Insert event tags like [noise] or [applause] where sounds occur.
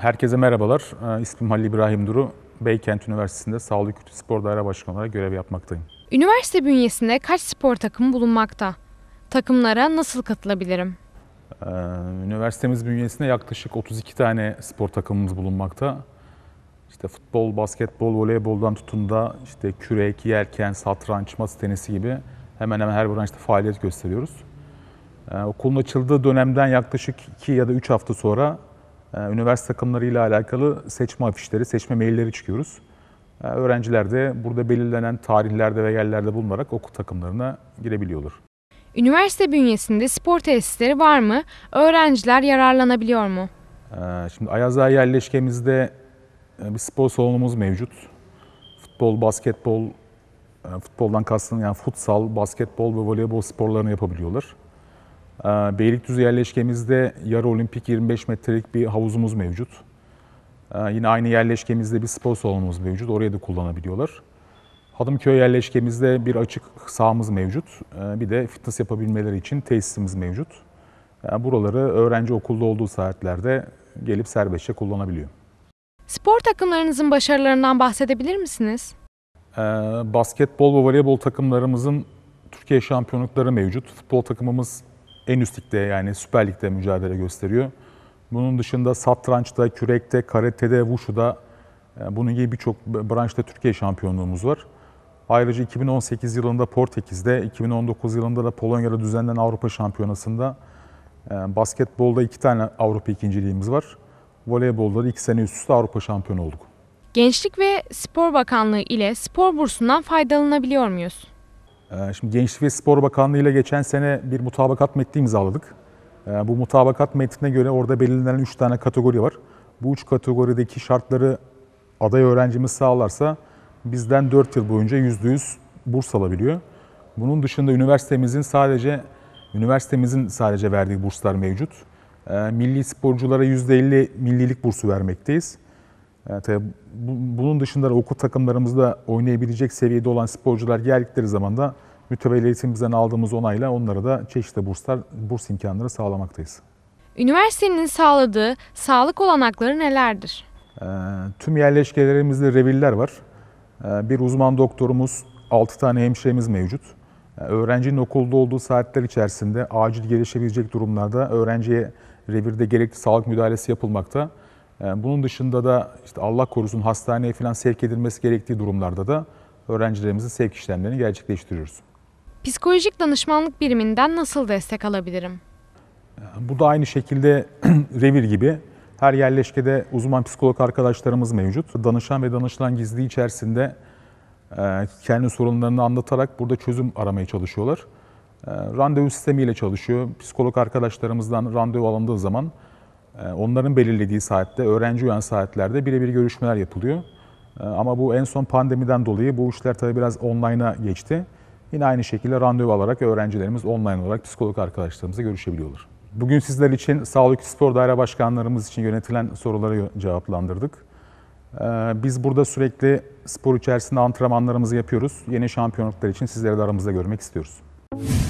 Herkese merhabalar. Ee, ismim Halil İbrahim Duru. Beykent Üniversitesi'nde Sağlık Kültür Spor Daire Başkanı olarak görev yapmaktayım. Üniversite bünyesinde kaç spor takımı bulunmakta? Takımlara nasıl katılabilirim? Ee, üniversitemiz bünyesinde yaklaşık 32 tane spor takımımız bulunmakta. İşte futbol, basketbol, voleyboldan tutun da işte kürek, yelken, satranç, masa tenisi gibi hemen hemen her branşta faaliyet gösteriyoruz. Ee, okulun açıldığı dönemden yaklaşık 2 ya da 3 hafta sonra ee, üniversite takımlarıyla alakalı seçme afişleri, seçme mailleri çıkıyoruz. Ee, öğrenciler de burada belirlenen tarihlerde ve yerlerde bulunarak okul takımlarına girebiliyorlar. Üniversite bünyesinde spor tesisleri var mı? Öğrenciler yararlanabiliyor mu? Ee, şimdi Ayaza yerleşkemizde e, bir spor salonumuz mevcut. Futbol, basketbol, e, futboldan kastım yani futsal, basketbol ve voleybol sporlarını yapabiliyorlar. Ee, Beylikdüzü yerleşkemizde yarı olimpik 25 metrelik bir havuzumuz mevcut. Ee, yine aynı yerleşkemizde bir spor salonumuz mevcut. Oraya da kullanabiliyorlar. Hadımköy yerleşkemizde bir açık sahamız mevcut. Ee, bir de fitness yapabilmeleri için tesisimiz mevcut. Buraları öğrenci okulda olduğu saatlerde gelip serbestçe kullanabiliyor. Spor takımlarınızın başarılarından bahsedebilir misiniz? Basketbol ve voleybol takımlarımızın Türkiye şampiyonlukları mevcut. Futbol takımımız en üst ligde yani Süper Lig'de mücadele gösteriyor. Bunun dışında satrançta, kürekte, karatede, wushu'da e, bunun gibi birçok branşta Türkiye şampiyonluğumuz var. Ayrıca 2018 yılında Portekiz'de, 2019 yılında da Polonya'da düzenlenen Avrupa Şampiyonası'nda e, basketbolda iki tane Avrupa ikinciliğimiz var. Voleybolda da iki sene üst üste Avrupa şampiyonu olduk. Gençlik ve Spor Bakanlığı ile spor bursundan faydalanabiliyor muyuz? Ee, şimdi Gençlik ve Spor Bakanlığı ile geçen sene bir mutabakat metni imzaladık. Ee, bu mutabakat metnine göre orada belirlenen 3 tane kategori var. Bu 3 kategorideki şartları aday öğrencimiz sağlarsa bizden 4 yıl boyunca %100 burs alabiliyor. Bunun dışında üniversitemizin sadece üniversitemizin sadece verdiği burslar mevcut. Ee, milli sporculara %50 millilik bursu vermekteyiz. Yani tabii bu, bunun dışında da okul takımlarımızda oynayabilecek seviyede olan sporcular geldikleri zaman da mütevelli eğitimimizden aldığımız onayla onlara da çeşitli burslar, burs imkanları sağlamaktayız. Üniversitenin sağladığı sağlık olanakları nelerdir? E, tüm yerleşkelerimizde reviller var. E, bir uzman doktorumuz, 6 tane hemşiremiz mevcut. E, öğrencinin okulda olduğu saatler içerisinde acil gelişebilecek durumlarda öğrenciye revirde gerekli sağlık müdahalesi yapılmakta. Ee, bunun dışında da işte Allah korusun hastaneye falan sevk edilmesi gerektiği durumlarda da öğrencilerimizin sevk işlemlerini gerçekleştiriyoruz. Psikolojik danışmanlık biriminden nasıl destek alabilirim? Ee, bu da aynı şekilde [clears throat] revir gibi her yerleşkede uzman psikolog arkadaşlarımız mevcut. Danışan ve danışılan gizli içerisinde e, kendi sorunlarını anlatarak burada çözüm aramaya çalışıyorlar. E, randevu sistemiyle çalışıyor. Psikolog arkadaşlarımızdan randevu alındığı zaman ee, onların belirlediği saatte, öğrenci uyan saatlerde birebir görüşmeler yapılıyor. Ee, ama bu en son pandemiden dolayı bu işler tabii biraz online'a geçti. Yine aynı şekilde randevu alarak öğrencilerimiz online olarak psikolog arkadaşlarımızla görüşebiliyorlar. Bugün sizler için Sağlık Spor Daire Başkanlarımız için yönetilen soruları cevaplandırdık. Ee, biz burada sürekli spor içerisinde antrenmanlarımızı yapıyoruz. Yeni şampiyonluklar için sizleri de aramızda görmek istiyoruz. Müzik